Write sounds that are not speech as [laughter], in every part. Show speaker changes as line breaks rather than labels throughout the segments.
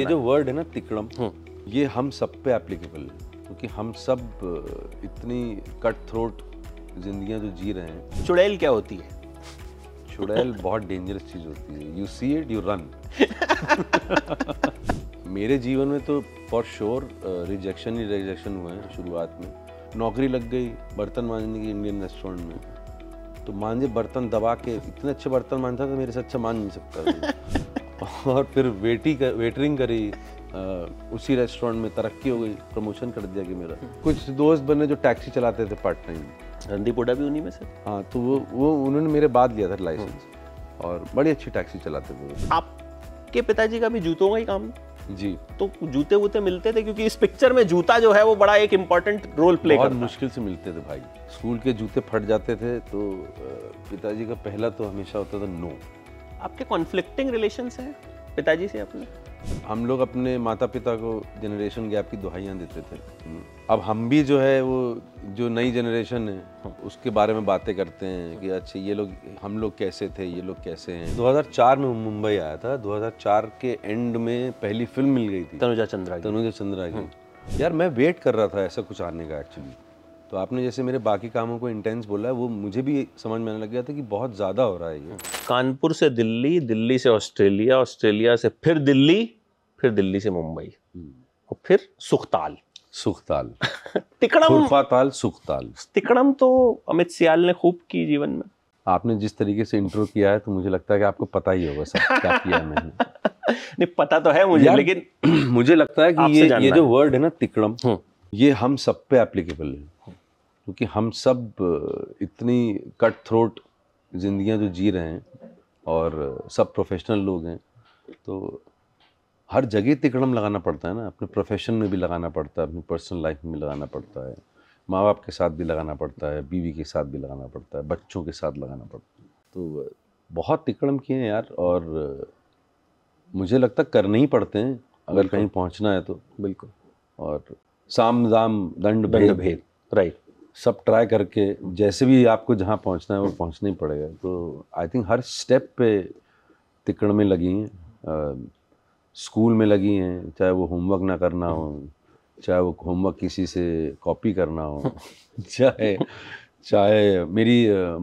ये जो वर्ड है ना तिकड़म हम्म। ये हम सब पे एप्लीकेबल है क्योंकि हम सब इतनी कट थ्रोट जिंदगियां जो जी रहे हैं चुड़ैल क्या होती है चुड़ैल बहुत डेंजरस चीज़ होती है you see it you run मेरे जीवन में तो फॉर श्योर रिजेक्शन ही रिजेक्शन हुए हैं शुरुआत में नौकरी लग गई बर्तन मांजने की इंडियन रेस्टोरेंट में तो मांझे बर्तन दबा के इतने अच्छे बर्तन मांझता था मेरे से अच्छा मान नहीं सकता [laughs] और फिर वेटी कर वेटरिंग करी आ, उसी रेस्टोरेंट में तरक्की हो गई प्रमोशन कर दिया कि मेरा कुछ दोस्त बने जो टैक्सी चलाते थे पार्ट टाइम रणदीप हुडा भी उन्हीं में से हाँ तो वो वो उन्होंने मेरे बाद लिया था लाइसेंस हम्म।
और बड़ी अच्छी टैक्सी चलाते थे आपके पिताजी का भी जूतों का ही काम जी तो जूते वूते मिलते थे क्योंकि इस पिक्चर में जूता जो है वो बड़ा एक इम्पोर्टेंट रोल प्ले करता
मुश्किल से मिलते थे भाई स्कूल के जूते फट जाते थे तो पिताजी का पहला तो हमेशा होता था नो
आपके कॉन्फ्लिक्टिंग रिलेशन हैं पिताजी से अपने
हम लोग अपने माता पिता को जनरेशन गैप की दुहाइयाँ देते थे अब हम भी जो है वो जो नई जनरेशन है उसके बारे में बातें करते हैं कि अच्छा ये लोग हम लोग कैसे थे ये लोग कैसे हैं 2004 में मुंबई आया था 2004 के एंड में पहली फिल्म मिल गई थी तनुजा चंद्रा तनुजा चंद्रा की यार मैं वेट कर रहा था ऐसा कुछ आने का एक्चुअली तो आपने जैसे मेरे बाकी कामों को इंटेंस बोला है वो मुझे भी समझ में आने लग गया था कि बहुत ज़्यादा हो रहा है
ये कानपुर से दिल्ली दिल्ली से ऑस्ट्रेलिया ऑस्ट्रेलिया से फिर दिल्ली फिर दिल्ली से मुंबई हम्म। और फिर सुखताल सुखताल [laughs] तिकड़म ताल सुखताल तिकड़म तो अमित सियाल ने खूब की जीवन में आपने जिस तरीके से इंट्रो किया है तो मुझे लगता है कि आपको पता ही होगा सब क्या किया [laughs] मैंने नहीं पता तो है मुझे लेकिन [clears throat] मुझे
लगता है कि ये ये जो वर्ड है ना तिकड़म हम्म। ये हम सब पे एप्लीकेबल है क्योंकि हम सब इतनी कट थ्रोट ज़िंदियाँ जो जी रहे हैं और सब प्रोफेशनल लोग हैं तो हर जगह तिकड़म लगाना पड़ता है ना अपने प्रोफेशन में भी लगाना पड़ता है अपनी पर्सनल लाइफ में भी लगाना पड़ता है माँ बाप के साथ भी लगाना पड़ता है बीवी के साथ भी लगाना पड़ता है बच्चों के साथ लगाना पड़ता है तो बहुत तिकड़म किए हैं यार और मुझे लगता करने ही पड़ते हैं अगर कहीं पहुँचना है तो बिल्कुल और साम दाम दंड भेद राइट सब ट्राई करके जैसे भी आपको जहाँ पहुँचना है वो पहुँचना ही पड़ेगा तो आई थिंक हर स्टेप पे तिकड़ में लगी हैं स्कूल में लगी हैं चाहे वो होमवर्क ना करना हो चाहे वो होमवर्क किसी से कॉपी करना हो [laughs] चाहे चाहे मेरी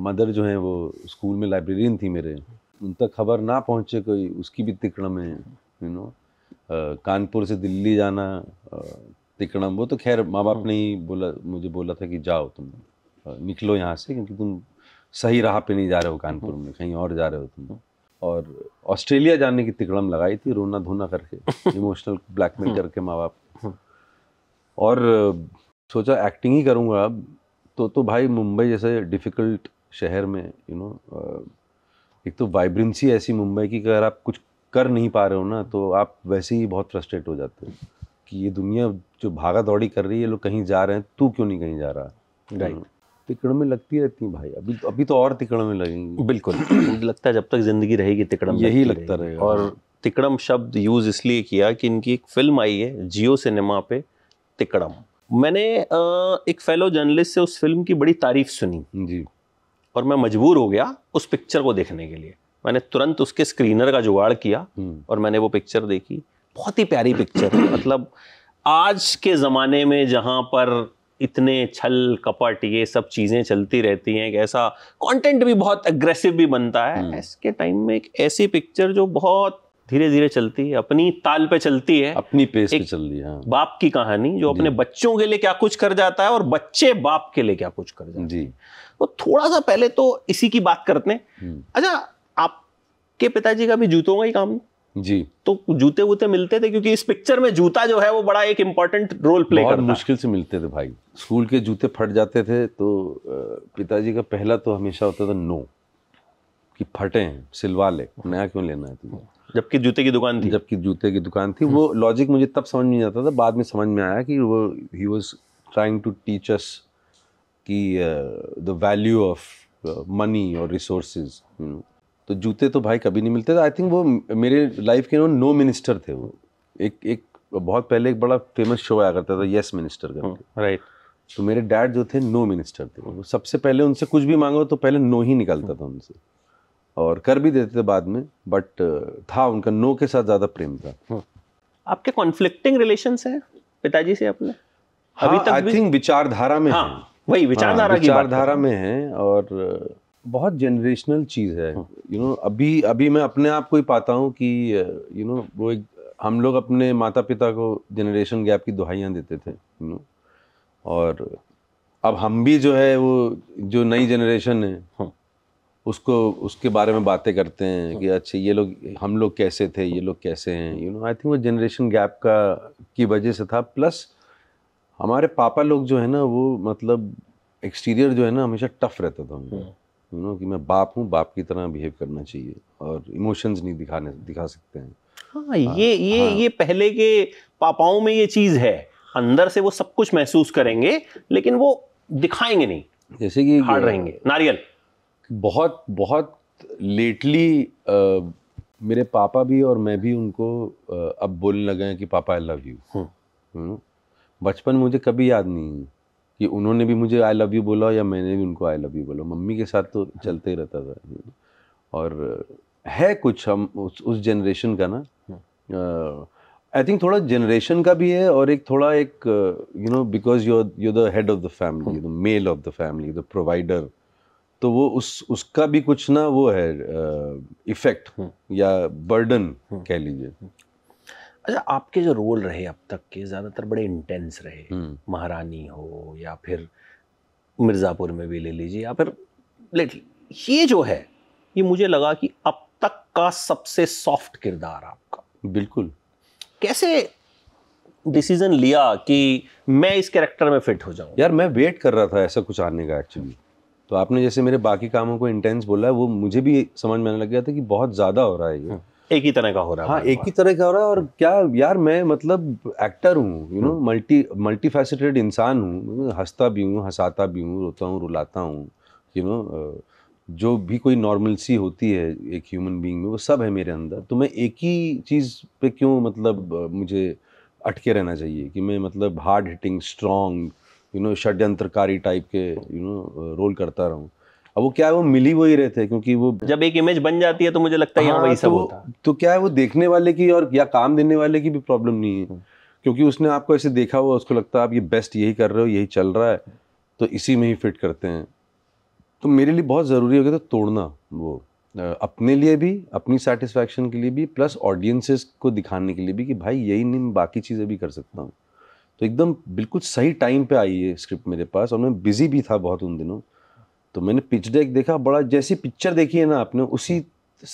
मदर जो हैं वो स्कूल में लाइब्रेरियन थी मेरे उन तक खबर ना पहुँचे कोई उसकी भी तिकड़ में यू नो कानपुर से दिल्ली जाना तिकड़म वो तो खैर माँ बाप ने ही बोला मुझे बोला था कि जाओ तुम निकलो यहाँ से क्योंकि तुम सही राह पे नहीं जा रहे हो कानपुर में कहीं और जा रहे हो तुम और ऑस्ट्रेलिया जाने की तिकड़म लगाई थी रोना धोना करके [laughs] इमोशनल ब्लैकमेल हाँ। करके माँ बाप हाँ। और सोचा एक्टिंग ही करूँगा अब तो तो भाई मुंबई जैसे डिफ़िकल्ट शहर में यू नो एक तो वाइब्रेंसी ऐसी मुंबई की अगर आप कुछ कर नहीं पा रहे हो ना तो आप वैसे ही बहुत फ्रस्ट्रेट हो जाते हो कि ये दुनिया जो भागा दौड़ी कर रही है लोग कहीं जा रहे हैं तू क्यों नहीं कहीं जा
रहा राइट हम्म।
तिकड़ में लगती रहती है भाई अभी
अभी तो और तिकड़ में लगेंगी बिल्कुल मुझे लगता है जब तक जिंदगी रहेगी तिकड़म यही लगता रहेगा और तिकड़म शब्द यूज़ इसलिए किया कि इनकी एक फिल्म आई है जियो सिनेमा पे तिकड़म मैंने एक फेलो जर्नलिस्ट से उस फिल्म की बड़ी तारीफ सुनी जी और मैं मजबूर हो गया उस पिक्चर को देखने के लिए मैंने तुरंत उसके स्क्रीनर का जुगाड़ किया हम्म। और मैंने वो पिक्चर देखी बहुत ही प्यारी पिक्चर है मतलब आज के ज़माने में जहाँ पर इतने छल कपट ये सब चीज़ें चलती रहती हैं एक ऐसा कंटेंट भी बहुत अग्रेसिव भी बनता है हम्म। इसके टाइम में एक ऐसी पिक्चर जो बहुत धीरे धीरे चलती है अपनी ताल पे चलती है अपनी पेस पे चल रही है हाँ। बाप की कहानी जो अपने बच्चों के लिए क्या कुछ कर जाता है और बच्चे बाप के लिए क्या कुछ कर जाते हैं जी तो थोड़ा सा पहले तो इसी की बात करते हैं हम्म। अच्छा आपके पिताजी का भी जूतों का ही काम जी तो जूते वूते मिलते थे क्योंकि इस पिक्चर में जूता जो है वो बड़ा एक इम्पोर्टेंट रोल प्ले करता मुश्किल
से मिलते थे भाई स्कूल के जूते फट जाते थे तो पिताजी का पहला तो हमेशा होता था नो कि फटे हैं सिलवा ले नया क्यों लेना है जबकि जूते की दुकान थी जबकि जूते की दुकान थी वो लॉजिक मुझे तब समझ नहीं आता था बाद में समझ में आया कि वो he was trying to teach us की द वैल्यू ऑफ मनी और रिसोर्सेज यू नो तो जूते तो भाई कभी नहीं मिलते थे आई थिंक वो मेरे लाइफ के नो मिनिस्टर थे वो एक एक बहुत पहले एक बड़ा फेमस शो आया करता था यस मिनिस्टर का राइट तो मेरे डैड जो थे नो मिनिस्टर थे वो सबसे पहले उनसे कुछ भी मांगो तो पहले नो ही निकलता था उनसे और कर भी देते थे बाद में बट uh, था उनका नो के साथ ज़्यादा प्रेम था हम्म।
आपके कॉन्फ्लिक्टिंग रिलेशन है पिताजी से अपने हाँ, अभी तक आई थिंक
विचारधारा में हाँ,
वही विचारधारा हाँ, विचारधारा में
है और बहुत जनरेशनल चीज़ है यू हाँ। you नो know, अभी अभी मैं अपने आप को ही पाता हूँ कि यू you नो know, वो एक हम लोग अपने माता पिता को जनरेशन गैप की दुहाइयाँ देते थे यू नो और अब हम भी जो है वो जो नई जनरेशन है हाँ। उसको उसके बारे में बातें करते हैं हाँ। कि अच्छा ये लोग हम लोग कैसे थे ये लोग कैसे हैं यू नो आई थिंक वो जनरेशन गैप का की वजह से था प्लस हमारे पापा लोग जो है ना वो मतलब एक्सटीरियर जो है ना हमेशा टफ रहता था उनका यू नो कि मैं बाप हूँ बाप की तरह बिहेव करना चाहिए और इमोशंस नहीं दिखाने दिखा सकते हैं
हाँ ये हाँ, ये हाँ। ये पहले के पापाओं में ये चीज़ है अंदर से वो सब कुछ महसूस करेंगे लेकिन वो दिखाएंगे नहीं जैसे कि हार रहेंगे नारियल बहुत बहुत
लेटली मेरे पापा भी और मैं भी उनको आ, अब बोलने लगे हैं कि पापा आई लव यू बचपन मुझे कभी याद नहीं है कि उन्होंने भी मुझे आई लव यू बोला या मैंने भी उनको आई लव यू बोला मम्मी के साथ तो चलते ही रहता था और है कुछ हम उस उस जनरेशन का ना आई हाँ। थिंक थोड़ा जनरेशन का भी है और एक थोड़ा एक you know because you you the head of the family the male of the family the provider तो वो उस उसका भी कुछ ना वो है इफेक्ट
uh, हाँ। या बर्डन हाँ। कह लीजिए अच्छा आपके जो रोल रहे अब तक के ज़्यादातर बड़े इंटेंस रहे हम्म। महारानी हो या फिर मिर्ज़ापुर में भी ले लीजिए या फिर लेट ये जो है ये मुझे लगा कि अब तक का सबसे सॉफ्ट किरदार आपका बिल्कुल कैसे डिसीजन लिया कि मैं इस कैरेक्टर में फिट हो जाऊं यार मैं वेट कर
रहा था ऐसा कुछ आने का एक्चुअली तो आपने जैसे मेरे बाकी कामों को इंटेंस बोला है वो मुझे भी समझ में आने लग गया था कि बहुत ज़्यादा हो रहा है ये हम्म। एक ही तरह का हो रहा है हाँ एक ही तरह का हो रहा है और क्या यार मैं मतलब एक्टर हूँ you know multi multi faceted इंसान हूँ हंसता भी हूँ हंसाता भी हूँ रोता हूँ रुलाता हूँ यू नो जो भी कोई नॉर्मलसी होती है एक ह्यूमन बीइंग में वो सब है मेरे अंदर तो मैं एक ही चीज़ पे क्यों मतलब मुझे अटके रहना चाहिए कि मैं मतलब hard hitting strong you know षड्यंत्रकारी टाइप के यू नो रोल करता रहूँ अब वो क्या है वो मिली वही रहे थे क्योंकि वो जब एक इमेज
बन जाती है तो मुझे लगता है हाँ, वही तो सब तो, होता
तो क्या है वो देखने वाले की और या काम देने वाले की भी प्रॉब्लम नहीं है क्योंकि उसने आपको ऐसे देखा हुआ उसको लगता है आप ये बेस्ट यही कर रहे हो यही चल रहा है तो इसी में ही फिट करते हैं तो मेरे लिए बहुत ज़रूरी हो तो गया था तोड़ना वो अपने लिए भी अपनी सेटिस्फैक्शन के लिए भी प्लस ऑडियंसेस को दिखाने के लिए भी कि भाई यही नहीं मैं बाकी चीज़ें भी कर सकता हूँ तो एकदम बिल्कुल सही टाइम पे आई है स्क्रिप्ट मेरे पास और मैं बिज़ी भी था बहुत उन दिनों तो मैंने पिच डेक देखा बड़ा जैसी पिक्चर देखी है ना आपने उसी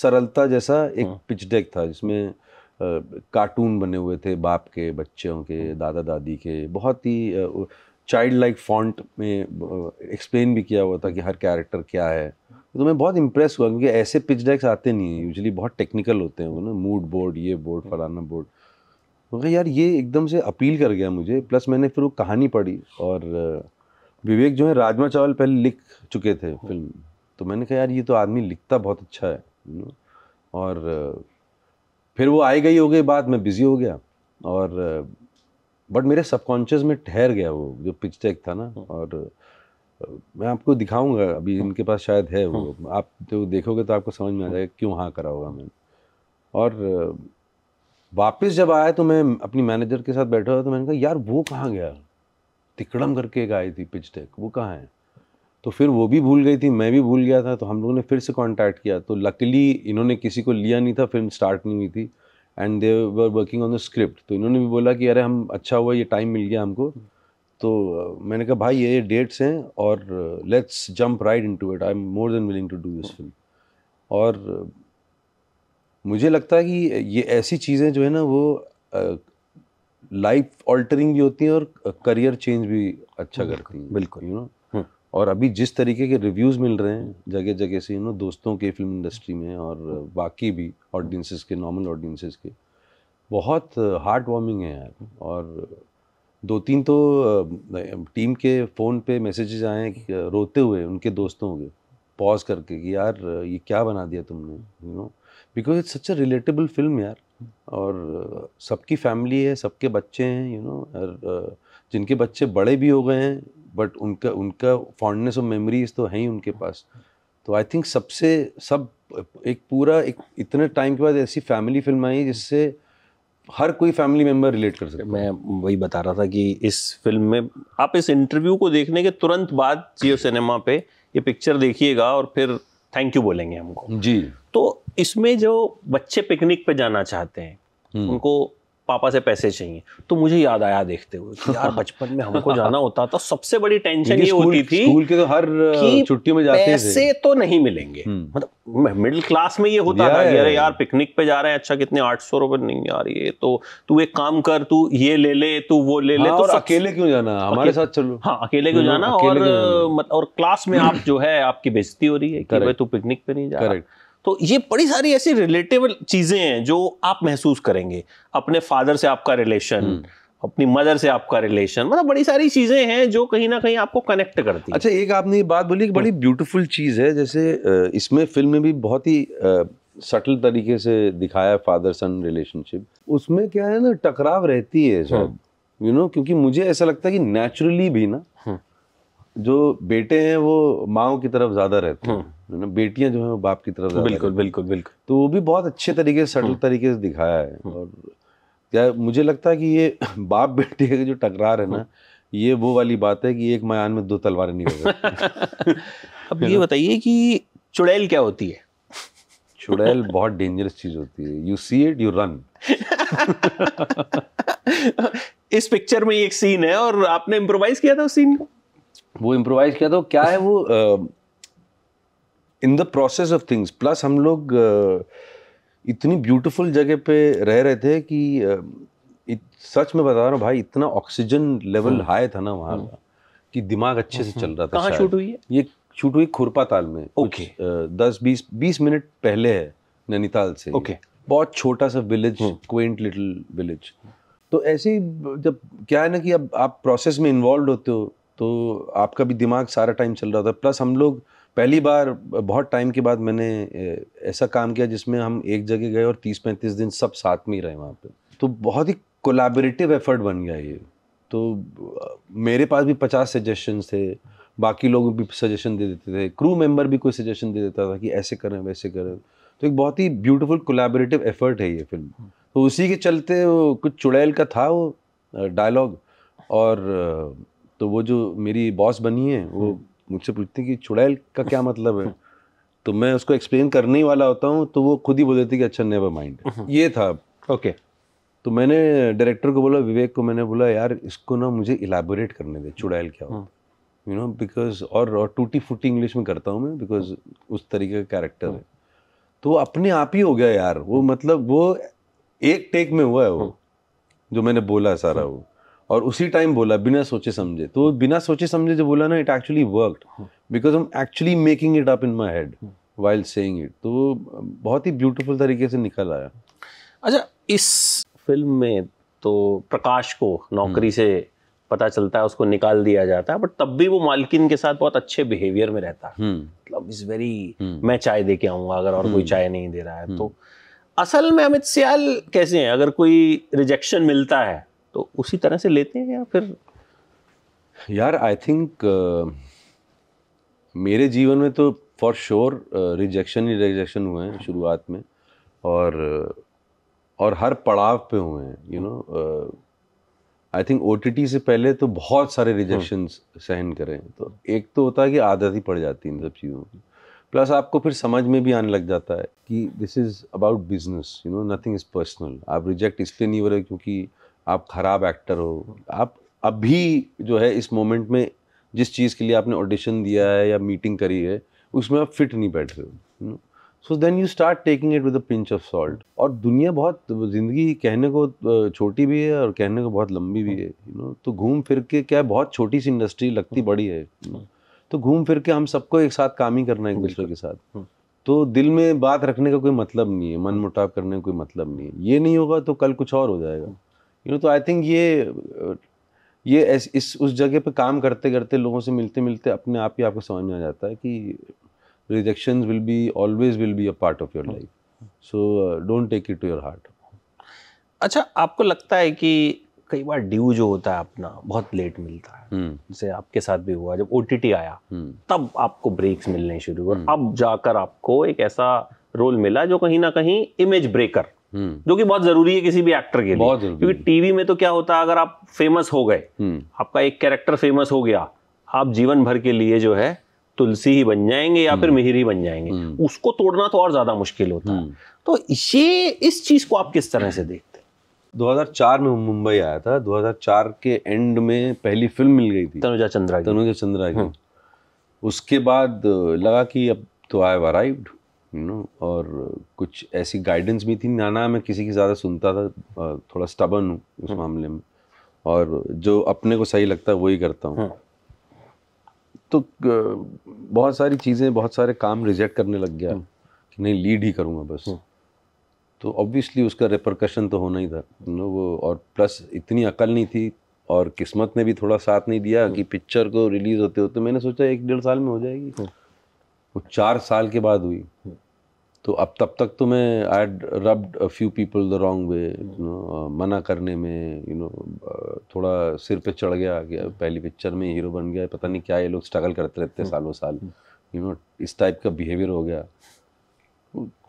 सरलता जैसा एक पिच हाँ। डेक था जिसमें कार्टून बने हुए थे बाप के बच्चों के हाँ। दादा दादी के बहुत ही चाइल्ड लाइक फॉन्ट में एक्सप्लेन भी किया हुआ था कि हर कैरेक्टर क्या है तो मैं बहुत इंप्रेस हुआ क्योंकि ऐसे पिच डेक्स आते नहीं हैं यूजली बहुत टेक्निकल होते हैं वो ना मूड बोर्ड ये बोर्ड हाँ। फलाना बोर्ड तो यार ये एकदम से अपील कर गया मुझे प्लस मैंने फिर वो कहानी पढ़ी और विवेक जो है राजमा चावल पहले लिख चुके थे फिल्म तो मैंने कहा यार ये तो आदमी लिखता बहुत अच्छा है और फिर वो आई गई हो गई बात मैं बिज़ी हो गया और बट मेरे सबकॉन्शियस में ठहर गया वो जो पिक्चर था ना और मैं आपको दिखाऊंगा अभी इनके पास शायद है वो आप जो तो देखोगे तो आपको समझ में आ जाएगा क्यों हाँ करा होगा मैंने और वापस जब आया तो मैं अपनी मैनेजर के साथ बैठा हुआ तो मैंने कहा यार वो कहाँ गया तिकड़म करके एक आई थी पिच टेक वो कहाँ है तो फिर वो भी भूल गई थी मैं भी भूल गया था तो हम लोगों ने फिर से कॉन्टैक्ट किया तो लकली इन्होंने किसी को लिया नहीं था फिल्म स्टार्ट नहीं हुई थी and they were working on the script तो इन्होंने भी बोला कि अरे हम अच्छा हुआ ये टाइम मिल गया हमको तो मैंने कहा भाई ये डेट्स हैं और let's jump right into it I am more than willing to do this film और मुझे लगता है कि ये ऐसी चीज़ें जो है ना वो लाइफ ऑल्टरिंग भी होती है और करियर चेंज भी अच्छा करती है बिल्कुल यू नो हम्म। और अभी जिस तरीके के रिव्यूज़ मिल रहे हैं जगह जगह से यू नो दोस्तों के फिल्म इंडस्ट्री में और बाकी भी ऑडियंसेस के नॉर्मल ऑडियंसेस के बहुत हार्ट वार्मिंग है यार और दो तीन तो टीम के फ़ोन पे मैसेजेस आए हैं रोते हुए उनके दोस्तों के पॉज करके कि यार ये क्या बना दिया तुमने you know because it's such a relatable film यार और सबकी फैमिली है सबके बच्चे हैं यू नो और जिनके बच्चे बड़े भी हो गए हैं बट उनका उनका फॉन्डनेस ऑफ मेमोरीज तो हैं ही उनके पास तो आई थिंक सबसे सब एक पूरा एक इतने टाइम के बाद ऐसी फैमिली फिल्म आई जिससे हर कोई फैमिली मेम्बर
रिलेट कर सके मैं वही बता रहा था कि इस फिल्म में आप इस इंटरव्यू को देखने के तुरंत बाद जियो सिनेमा पे ये पिक्चर देखिएगा और फिर थैंक यू बोलेंगे हमको जी तो इसमें जो बच्चे पिकनिक पे जाना चाहते हैं हम्म। उनको पापा से पैसे चाहिए तो मुझे याद आया देखते हुए कि यार [laughs] बचपन में हमको जाना होता था सबसे बड़ी टेंशन ये होती थी स्कूल के तो हर छुट्टी में जाते पैसे थे। तो नहीं मिलेंगे हम्म। मतलब मिडिल क्लास में ये होता था कि अरे यार पिकनिक पे जा रहे हैं अच्छा कितने आठ सौ रुपए नहीं यार ये तो तू एक काम कर तू ये ले ले तू वो ले ले हाँ, तो अकेले क्यों जाना हमारे साथ चलो हाँ अकेले क्यों हम्म, जाना और और क्लास में आप जो है आपकी बेजती हो रही है कि भाई तू पिकनिक पे नहीं जा रहा तो ये बड़ी सारी ऐसी रिलेटेबल चीज़ें हैं जो आप महसूस करेंगे अपने फादर से आपका रिलेशन हम्म। अपनी मदर से आपका रिलेशन मतलब बड़ी सारी चीज़ें हैं जो कहीं ना कहीं आपको कनेक्ट करती
अच्छा एक आपने ये बात बोली कि बड़ी ब्यूटीफुल हम्म। चीज़ है जैसे इसमें फिल्म में भी बहुत ही सटल तरीके से दिखाया फादर सन रिलेशनशिप उसमें क्या है ना टकराव रहती है सब यू हम्म। नो क्योंकि मुझे ऐसा लगता है कि नेचुरली भी ना जो बेटे हैं वो माओ की तरफ ज़्यादा रहते हैं है ना बेटियां जो वो बाप की तरफ बिल्कुल बिल्कुल बिल्कुल तो वो भी बहुत अच्छे तरीके से सटल हम्म। तरीके से दिखाया है हम्म। और क्या मुझे लगता है कि ये [laughs] बाप बेटी का जो टकरार है ना हम्म। ये वो वाली बात है कि एक मयान में दो तलवारें नहीं हो [laughs] अब ये बताइए कि चुड़ैल क्या होती है चुड़ैल बहुत डेंजरस चीज होती है you see it you run
इस पिक्चर में एक सीन है और आपने इम्प्रोवाइज किया था उस सीन को
वो इम्प्रोवाइज किया था क्या है वो in the process of things plus हम लोग इतनी ब्यूटीफुल जगह पे रह रहे थे कि सच में बता रहा हूँ भाई इतना ऑक्सीजन लेवल हाँ। हाई था ना वहाँ का हाँ। कि दिमाग अच्छे से चल रहा था कहाँ शूट हुई है ये शूट हुई खुरपा ताल में ओके दस बीस बीस मिनट पहले है नैनीताल से ओके बहुत छोटा सा विलेज क्वेंट लिटिल विलेज तो ऐसे ही जब क्या है ना कि अब आप प्रोसेस में इन्वॉल्व होते हो तो आपका भी दिमाग सारा टाइम चल रहा था प्लस हम लोग पहली बार बहुत टाइम के बाद मैंने ऐसा काम किया जिसमें हम एक जगह गए और तीस पैंतीस दिन सब साथ में ही रहे वहाँ पे तो बहुत ही कोलाबरेटिव एफर्ट बन गया ये तो मेरे पास भी पचास सजेशन थे बाकी लोग भी सजेशन दे देते थे क्रू मेंबर भी कोई सजेशन दे देता था कि ऐसे करें वैसे करें तो एक बहुत ही ब्यूटीफुल कोलाबरेटिव एफर्ट है ये फिल्म तो उसी के चलते वो कुछ चुड़ैल का था वो डायलॉग और तो वो जो मेरी बॉस बनी है वो मुझसे पूछते हैं कि चुड़ैल का क्या [laughs] मतलब है तो मैं उसको एक्सप्लेन करने ही वाला होता हूँ तो वो खुद ही बोल देती कि अच्छा नेवर माइंड [laughs] ये था ओके तो मैंने डायरेक्टर को बोला विवेक को मैंने बोला यार इसको ना मुझे इलाबोरेट करने दे चुड़ैल क्या होता यू नो बिकॉज और और टूटी फूटी इंग्लिश में करता हूँ मैं बिकॉज हाँ। उस तरीके का कैरेक्टर है हाँ। तो अपने आप ही हो गया यार वो हाँ। मतलब वो एक टेक में हुआ है वो जो मैंने बोला सारा वो और उसी टाइम बोला बिना सोचे समझे तो बिना सोचे समझे जो बोला ना it actually worked because am actually making it up in my head while saying it तो
बहुत ही ब्यूटीफुल तरीके से निकल आया अच्छा इस फिल्म में तो प्रकाश को नौकरी हाँ। से पता चलता है उसको निकाल दिया जाता है बट तब भी वो मालकिन के साथ बहुत अच्छे बिहेवियर में रहता है हम्म। मतलब इज वेरी हम्म। मैं चाय दे के आऊँगा अगर और कोई हम्म। चाय नहीं दे रहा है तो असल में अमित सियाल कैसे हैं अगर कोई रिजेक्शन मिलता है तो उसी तरह से लेते हैं या फिर
यार आई थिंक uh, मेरे जीवन में तो फॉर श्योर रिजेक्शन ही रिजेक्शन हुए हैं शुरुआत में और uh, और हर पड़ाव पे हुए हैं यू नो आई थिंक ओ से पहले तो बहुत सारे रिजेक्शन हम्म। सहन करें तो एक तो होता है कि आदत ही पड़ जाती है इन सब चीज़ों की प्लस आपको फिर समझ में भी आने लग जाता है कि this is about business you know nothing is personal आप रिजेक्ट इसलिए नहीं हो रहे क्योंकि आप ख़राब एक्टर हो आप अभी जो है इस मोमेंट में जिस चीज़ के लिए आपने ऑडिशन दिया है या मीटिंग करी है उसमें आप फिट नहीं बैठ रहे हो so then you start taking it with a pinch of salt और दुनिया बहुत ज़िंदगी कहने को छोटी भी है और कहने को बहुत लंबी भी है यू नो तो घूम फिर के क्या है बहुत छोटी सी इंडस्ट्री लगती बड़ी है तो घूम फिर के हम सबको एक साथ काम ही करना है एक दूसरे के साथ हम्म। तो दिल में बात रखने का कोई मतलब नहीं है मन मुटाव करने का कोई मतलब नहीं है ये नहीं होगा तो कल कुछ और हो जाएगा यू नो तो आई थिंक ये ये इस उस जगह पे काम करते करते लोगों से मिलते मिलते अपने आप ही आपको समझ में आ जाता है कि rejection will be always will be a part of your life so don't take it to your heart
अच्छा आपको लगता है कि कई बार ड्यू जो होता है अपना बहुत लेट मिलता है हम्म। जैसे आपके साथ भी हुआ जब ओ आया हम्म। तब आपको ब्रेक्स मिलने शुरू हुए हम्म। अब जाकर आपको एक ऐसा रोल मिला जो कहीं ना कहीं इमेज ब्रेकर जो कि बहुत जरूरी है किसी भी एक्टर के लिए बहुत क्योंकि टीवी में तो क्या होता है अगर आप फेमस हो गए हम्म। आपका एक कैरेक्टर फेमस हो गया आप जीवन भर के लिए जो है तुलसी ही बन जाएंगे या फिर हम्म। मिहिर ही बन जाएंगे हम्म। उसको तोड़ना तो और ज्यादा मुश्किल होता है तो ये इस चीज को आप किस तरह से देखते 2004 में
मुंबई आया था 2004 के एंड में पहली फिल्म मिल गई थी तनुजा चंद्रा तनुजा चंद्रा की उसके बाद लगा कि अब तो आई अराइव्ड यू नो और कुछ ऐसी गाइडेंस भी थी नाना मैं किसी की ज़्यादा सुनता था थोड़ा स्टबन हूँ उस हाँ। मामले में और जो अपने को सही लगता है वही करता हूँ हाँ। तो बहुत सारी चीज़ें बहुत सारे काम रिजेक्ट करने लग गया हाँ। कि नहीं लीड ही करूँगा बस तो ऑब्वियसली उसका रिप्रकशन तो होना ही था नो वो और प्लस इतनी अकल नहीं थी और किस्मत ने भी थोड़ा साथ नहीं दिया कि पिक्चर को रिलीज़ होते होते मैंने सोचा एक डेढ़ साल में हो जाएगी वो चार साल के बाद हुई हम्म। तो अब तब तक तो मैं I rubbed a few people the wrong way मना करने में यू you नो know, थोड़ा सिर पे चढ़ गया कि पहली पिक्चर में हीरो बन गया पता नहीं क्या ये लोग स्ट्रगल करते रहते हम्म। सालों साल यू हम्म। नो इस टाइप का बिहेवियर हो गया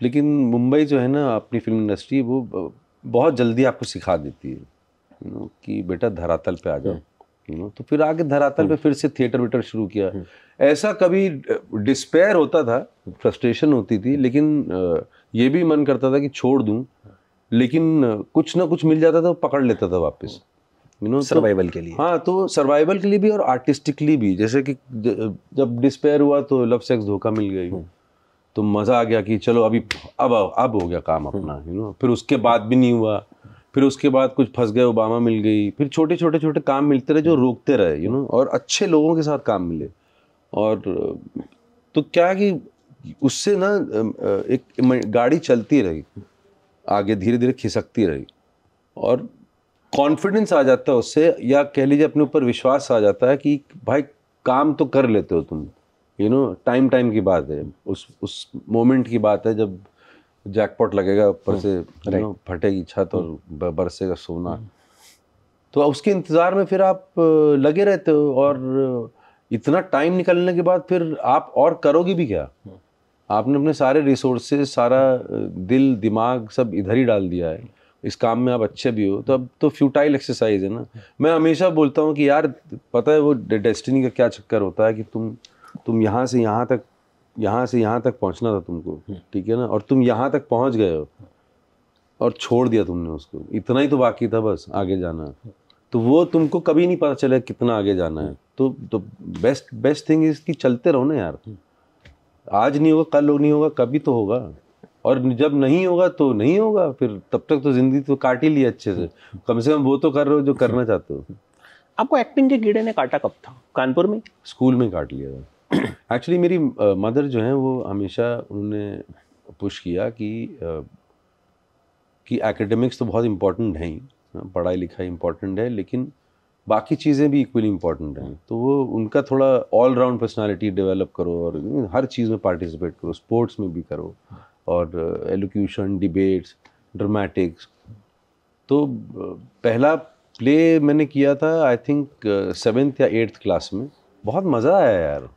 लेकिन मुंबई जो है ना अपनी फिल्म इंडस्ट्री वो बहुत जल्दी आपको सिखा देती है यू नो कि बेटा धरातल पे आ जाओ तो फिर आके धरातल पे हम्म। फिर से थिएटर वेटर शुरू किया हम्म। ऐसा कभी डिस्पेयर होता था फ्रस्ट्रेशन होती थी लेकिन ये भी मन करता था कि छोड़ दूँ लेकिन कुछ ना कुछ मिल जाता था पकड़ लेता था वापस यू नो सर्वाइवल के लिए हाँ तो सर्वाइवल के लिए भी और आर्टिस्टिकली भी जैसे कि जब डिस्पेयर हुआ तो लव सेक्स धोखा मिल गई हम्म। तो मज़ा आ गया कि चलो अभी अब अब हो गया काम अपना यू नो फिर उसके बाद भी नहीं हुआ फिर उसके बाद कुछ फंस गए ओबामा मिल गई फिर छोटे छोटे छोटे काम मिलते रहे जो हम्म। रोकते रहे यू नो और अच्छे लोगों के साथ काम मिले और तो क्या है कि उससे ना एक गाड़ी चलती रही आगे धीरे धीरे खिसकती रही और कॉन्फिडेंस आ जाता है उससे या कह लीजिए अपने ऊपर विश्वास आ जाता है कि भाई काम तो कर लेते हो तुम यू नो टाइम टाइम की बात है उस उस मोमेंट की बात है जब जैकपॉट लगेगा ऊपर हम्म, से फटेगी छत और हम्म। बरसेगा सोना हम्म। तो उसके इंतज़ार में फिर आप लगे रहते हो और इतना टाइम निकलने के बाद फिर आप और करोगे भी क्या आपने अपने सारे रिसोर्सेज सारा दिल दिमाग सब इधर ही डाल दिया है इस काम में आप अच्छे भी हो तो अब तो फ्यूटाइल एक्सरसाइज है ना मैं हमेशा बोलता हूँ कि यार पता है वो डेस्टिनी का क्या चक्कर होता है कि तुम तुम यहाँ से यहाँ तक यहाँ से यहाँ तक पहुँचना था तुमको हम्म। ठीक है ना और तुम यहाँ तक पहुँच गए हो और छोड़ दिया तुमने उसको इतना ही तो बाकी था बस आगे जाना तो वो तुमको कभी नहीं पता चलेगा कितना आगे जाना है तो तो बेस्ट बेस्ट थिंग इज कि चलते रहो ना यार हम्म। आज नहीं होगा कल नहीं होगा कभी तो होगा और जब नहीं होगा तो नहीं होगा फिर तब तक तो ज़िंदगी तो काट ही ली अच्छे से हम्म। कम से कम वो तो कर रहे हो जो करना चाहते हो
आपको एक्टिंग के कीड़े ने काटा कब था
कानपुर में स्कूल में काट लिया था एक्चुअली [clears throat] मेरी मदर जो हैं वो हमेशा उन्होंने पुश किया कि कि एकेडमिक्स तो बहुत इम्पॉर्टेंट है ही हाँ, पढ़ाई लिखाई इम्पॉर्टेंट है लेकिन बाकी चीज़ें भी इक्वली इम्पॉर्टेंट हैं तो वो उनका थोड़ा ऑल राउंड पर्सनालिटी डेवलप करो और हर चीज़ में पार्टिसिपेट करो स्पोर्ट्स में भी करो और एलोक्यूशन डिबेट्स ड्रामेटिक्स तो पहला प्ले मैंने किया था आई थिंक सेवेंथ या एट्थ क्लास में बहुत मज़ा आया यार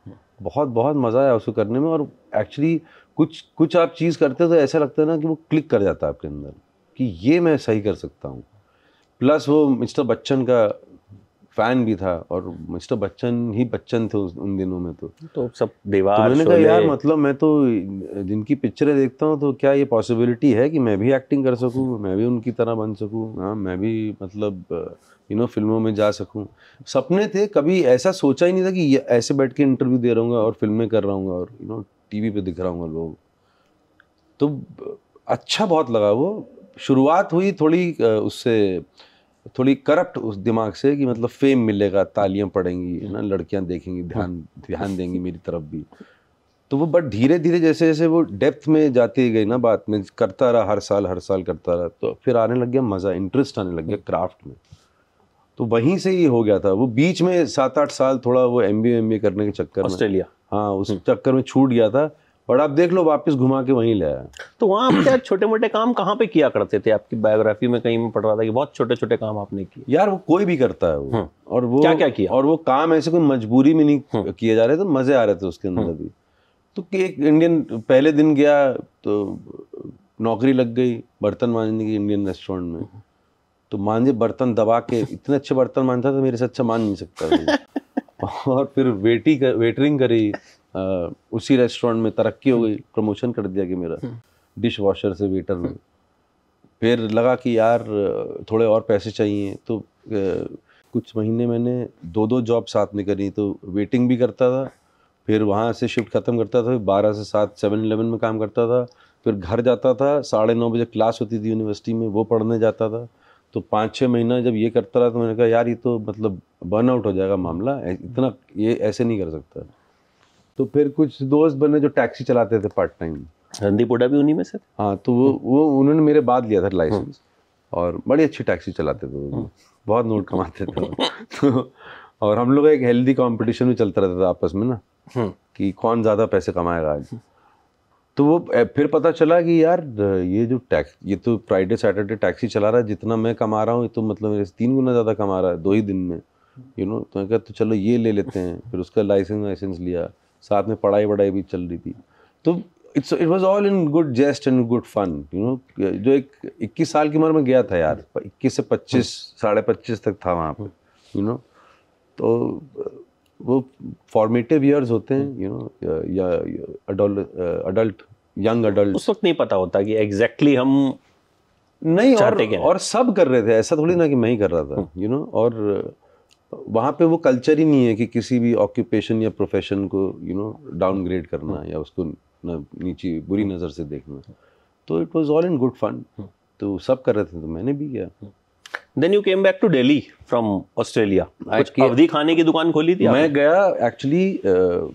बहुत बहुत मज़ा आया उसको करने में और एक्चुअली कुछ कुछ आप चीज़ करते तो ऐसा लगता है ना कि वो क्लिक कर जाता है आपके अंदर कि ये मैं सही कर सकता हूँ प्लस वो मिस्टर बच्चन का फैन भी था और मिस्टर बच्चन ही बच्चन थे उस उन दिनों में तो तो सब देवा तो मैंने कहा यार मतलब मैं तो जिनकी पिक्चरें देखता हूँ तो क्या ये पॉसिबिलिटी है कि मैं भी एक्टिंग कर सकूँ मैं भी उनकी तरह बन सकूँ हाँ मैं भी मतलब यू नो फिल्मों में जा सकूं सपने थे कभी ऐसा सोचा ही नहीं था कि ये ऐसे बैठ के इंटरव्यू दे रहा और फिल्में कर रहा और यू नो टीवी पे दिख रहा लोग तो अच्छा बहुत लगा वो शुरुआत हुई थोड़ी उससे थोड़ी करप्ट उस दिमाग से कि मतलब फेम मिलेगा तालियां पड़ेंगी है ना लड़कियां देखेंगी ध्यान ध्यान देंगी मेरी तरफ भी तो वो बट धीरे धीरे जैसे जैसे वो डेप्थ में जाती गई ना बात में करता रहा हर साल हर साल करता रहा तो फिर आने लग गया मज़ा इंटरेस्ट आने लग गया क्राफ्ट में तो वहीं से ही हो गया था वो बीच में सात आठ साल थोड़ा वो एम बी करने के चक्कर
ऑस्ट्रेलिया हाँ उस हम्म। चक्कर में छूट गया था और आप देख लो वापस घुमा के वहीं ले आया तो वहाँ आप क्या छोटे मोटे काम कहाँ पे किया करते थे आपकी बायोग्राफी में कहीं में पढ़ रहा था कि बहुत छोटे छोटे काम आपने किए यार वो कोई भी करता है वो हम्म। और वो क्या क्या किया और वो काम ऐसे कोई मजबूरी में नहीं हम्म। किए जा
रहे थे मज़े आ रहे थे उसके अंदर भी तो एक इंडियन पहले दिन गया तो नौकरी लग गई बर्तन मांजने की इंडियन रेस्टोरेंट में तो मान जी बर्तन दबा के [laughs] इतने अच्छे बर्तन मानता था तो मेरे से अच्छा मान नहीं सकता और फिर वेटी कर, वेटरिंग करी आ, उसी रेस्टोरेंट में तरक्की हो गई प्रमोशन कर दिया कि मेरा डिश वॉशर से वेटर में फिर लगा कि यार थोड़े और पैसे चाहिए तो आ, कुछ महीने मैंने दो दो जॉब साथ में करी तो वेटिंग भी करता था फिर वहाँ से शिफ्ट ख़त्म करता था बारह से सात सेवन इलेवन में काम करता था फिर घर जाता था साढ़े नौ बजे क्लास होती थी यूनिवर्सिटी में वो पढ़ने जाता था तो पाँच छः महीना जब ये करता रहा तो मैंने कहा यार ये तो मतलब बर्न आउट हो जाएगा मामला इतना ये ऐसे नहीं कर सकता तो फिर कुछ दोस्त बने जो टैक्सी चलाते थे पार्ट टाइम हंदी पोडा भी उन्हीं में से हाँ तो वो हम्म। वो उन्होंने मेरे बाद लिया था लाइसेंस हम्म। और बड़ी अच्छी टैक्सी चलाते थे हम्म। बहुत नोट कमाते थे [laughs] तो और हम लोग एक हेल्दी कंपटीशन भी चलता रहता था आपस में ना कि कौन ज़्यादा पैसे कमाएगा आज तो वो फिर पता चला कि यार ये जो टैक्स ये तो फ्राइडे सैटरडे टैक्सी चला रहा है जितना मैं कमा रहा हूँ ये तो मतलब मेरे से तीन गुना ज़्यादा कमा रहा है दो ही दिन में यू नो तो मैं कहा तो चलो ये ले लेते हैं फिर उसका लाइसेंस वाइसेंस लिया साथ में पढ़ाई वढ़ाई भी चल रही थी तो it's it was all in good jest and good fun you know जो एक इक्कीस साल की उम्र में गया था यार इक्कीस से पच्चीस साढ़े पच्चीस तक था वहाँ पर यू नो तो वो फॉर्मेटिव ईयर्स होते हैं यू नो या अडल्ट यंग अडल्ट उस वक्त नहीं पता होता कि एग्जैक्टली हम नहीं और, और सब कर रहे थे ऐसा थोड़ी ना कि मैं ही कर रहा था यू हम्म। नो और वहाँ पे वो कल्चर ही नहीं है कि किसी भी ऑक्यूपेशन या प्रोफेशन को यू नो डाउनग्रेड करना हम्म। या उसको नीचे बुरी हम्म। नज़र से देखना तो it was all in good fun तो सब कर रहे थे तो मैंने भी किया
then you came back to Delhi from Australia Awadhi खाने की दुकान खोली थी मैं गया एक्चुअली uh,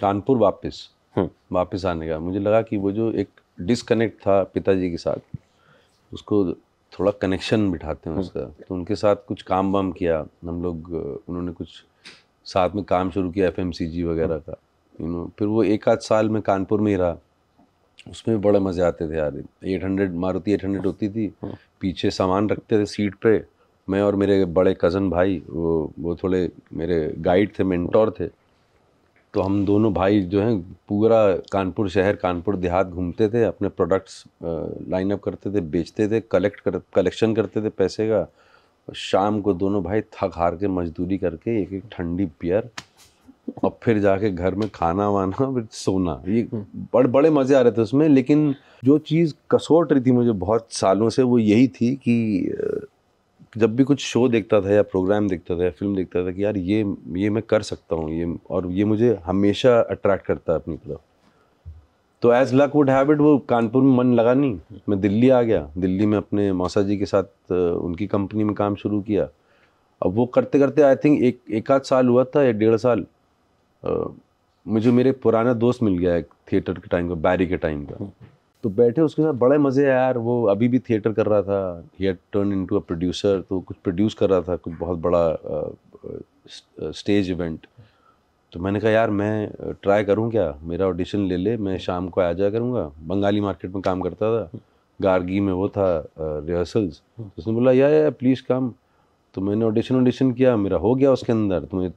कानपुर वापस हम्म। वापस आने का मुझे लगा कि वो जो एक डिसकनेक्ट था पिताजी के साथ उसको थोड़ा कनेक्शन बिठाते हैं हम्म। उसका तो उनके साथ कुछ काम वाम किया हम लोग uh, उन्होंने कुछ साथ में काम शुरू किया एफ वगैरह हम्म। का यू नो फिर वो एक आध साल में कानपुर में ही रहा उसमें भी बड़े मज़े आते थे यार eight hundred Maruti eight hundred होती थी हाँ। पीछे सामान रखते थे सीट पे मैं और मेरे बड़े कज़न भाई वो वो थोड़े मेरे गाइड थे मेंटोर थे तो हम दोनों भाई जो हैं पूरा कानपुर शहर कानपुर देहात घूमते थे अपने प्रोडक्ट्स लाइन अप करते थे बेचते थे कलेक्ट कर कलेक्शन करते थे पैसे का शाम को दोनों भाई थक हार के मजदूरी करके एक एक ठंडी पियर और फिर जाके घर में खाना वाना फिर सोना ये बड़े बड़े मज़े आ रहे थे उसमें लेकिन जो चीज़ कसोट रही थी मुझे बहुत सालों से वो यही थी कि जब भी कुछ शो देखता था या प्रोग्राम देखता था या फिल्म देखता था कि यार ये ये मैं कर सकता हूँ ये और ये मुझे हमेशा अट्रैक्ट करता है अपनी तरफ तो एज लक वुड हैबिट वो कानपुर में मन लगा नहीं मैं दिल्ली आ गया दिल्ली में अपने मौसा जी के साथ उनकी कंपनी में काम शुरू किया अब वो करते करते आई थिंक एक एक आध साल हुआ था या डेढ़ साल मुझे मेरे पुराना दोस्त मिल गया एक थिएटर के टाइम का बैरी के टाइम का तो बैठे उसके साथ बड़े मज़े यार वो अभी भी थिएटर कर रहा था he turn into a producer तो कुछ प्रोड्यूस कर रहा था कुछ बहुत बड़ा स्टेज इवेंट तो मैंने कहा यार मैं ट्राई करूँ क्या मेरा ऑडिशन ले ले मैं शाम को आ जाया करूँगा बंगाली मार्केट में काम करता था गार्गी में वो था रिहर्सल्स तो उसने बोला या, या, या प्लीज़ कम तो मैंने ऑडिशन ऑडिशन किया मेरा हो गया उसके अंदर तो मैं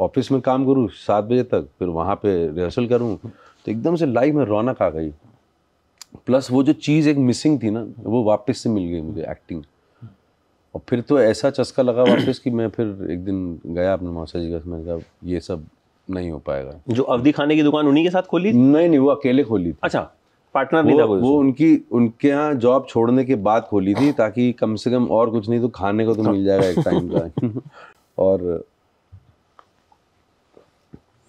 ऑफिस में काम करूँ सात बजे तक फिर वहाँ पे रिहर्सल करूँ तो एकदम से लाइफ में रौनक आ गई प्लस वो जो चीज़ एक मिसिंग थी ना वो वापस से मिल गई मुझे एक्टिंग और फिर तो ऐसा चस्का लगा [clears throat] वापस कि मैं फिर एक दिन गया अपने मौसा जी का मैंने कहा ये सब नहीं हो
पाएगा जो अवधि खाने की दुकान उन्हीं के साथ खोली नहीं नहीं वो अकेले खोली थी अच्छा
पार्टनर नहीं था वो उनकी उनके यहाँ जॉब छोड़ने के बाद खोली थी ताकि कम से कम और कुछ नहीं तो खाने को तो हाँ। मिल जाएगा एक टाइम का [laughs] और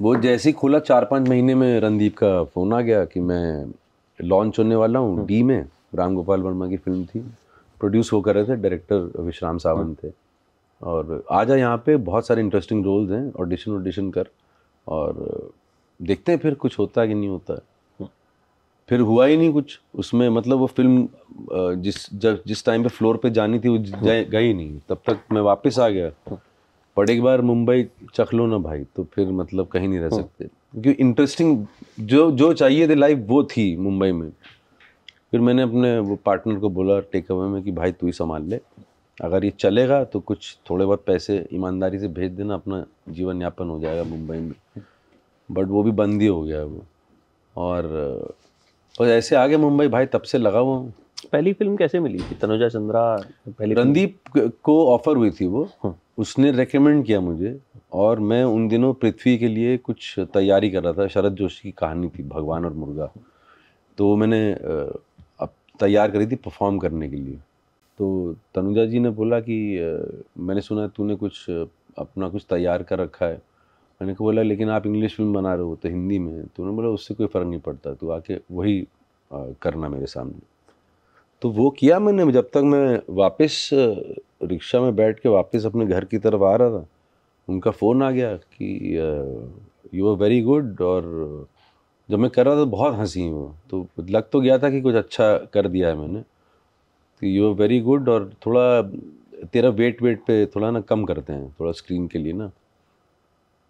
वो जैसे ही खुला चार पाँच महीने में रणदीप का फ़ोन आ गया कि मैं लॉन्च होने वाला हूँ डी हम्म। में राम गोपाल वर्मा की फिल्म थी प्रोड्यूस वो कर रहे थे डायरेक्टर विश्राम सावंत हम्म। थे और आ जा यहाँ पे बहुत सारे इंटरेस्टिंग रोल्स हैं ऑडिशन ऑडिशन कर और देखते हैं फिर कुछ होता है कि नहीं होता हम्म। फिर हुआ ही नहीं कुछ उसमें मतलब वो फिल्म जिस जब जिस टाइम पे फ्लोर पे जानी थी वो गई नहीं तब तक मैं वापस आ गया बट एक बार मुंबई चख लो ना भाई तो फिर मतलब कहीं नहीं रह हाँ। सकते क्योंकि इंटरेस्टिंग जो जो चाहिए थे लाइफ वो थी मुंबई में फिर मैंने अपने वो पार्टनर को बोला टेक अवे में कि भाई तू ही संभाल ले अगर ये चलेगा तो कुछ थोड़े बहुत पैसे ईमानदारी से भेज देना अपना जीवन यापन हो जाएगा मुंबई में बट वो भी बंद ही हो गया वो और बस ऐसे आ गया मुंबई भाई तब से लगा हुआ हूँ पहली फिल्म कैसे मिली थी तनुजा चंद्रा पहली रणदीप को ऑफर हुई थी वो हाँ। उसने रेकमेंड किया मुझे और मैं उन दिनों पृथ्वी के लिए कुछ तैयारी कर रहा था शरद जोशी की कहानी थी भगवान और मुर्गा तो मैंने अब तैयार करी थी परफॉर्म करने के लिए तो तनुजा जी ने बोला कि मैंने सुना तूने कुछ अपना कुछ तैयार कर रखा है मैंने कहा बोला लेकिन आप इंग्लिश फिल्म बना रहे हो तो हिंदी में तो उन्होंने बोला उससे कोई फ़र्क नहीं पड़ता तो आके वही करना मेरे सामने तो वो किया मैंने जब तक मैं वापस रिक्शा में बैठ के वापस अपने घर की तरफ आ रहा था उनका फ़ोन आ गया कि यू आर वेरी गुड और जब मैं कर रहा था तो बहुत हंसी वो तो लग तो गया था कि कुछ अच्छा कर दिया है मैंने कि यू आर वेरी गुड और थोड़ा तेरा वेट वेट पे थोड़ा ना कम करते हैं थोड़ा स्क्रीन के लिए ना